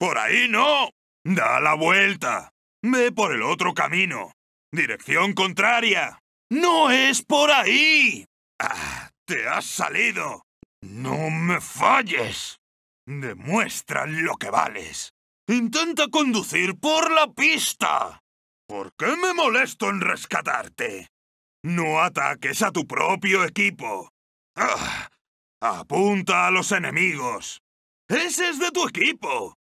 Por ahí no. Da la vuelta. Ve por el otro camino. Dirección contraria. No es por ahí. Ah, te has salido. No me falles. Demuestra lo que vales. Intenta conducir por la pista. ¿Por qué me molesto en rescatarte? No ataques a tu propio equipo. Ah, apunta a los enemigos. Ese es de tu equipo.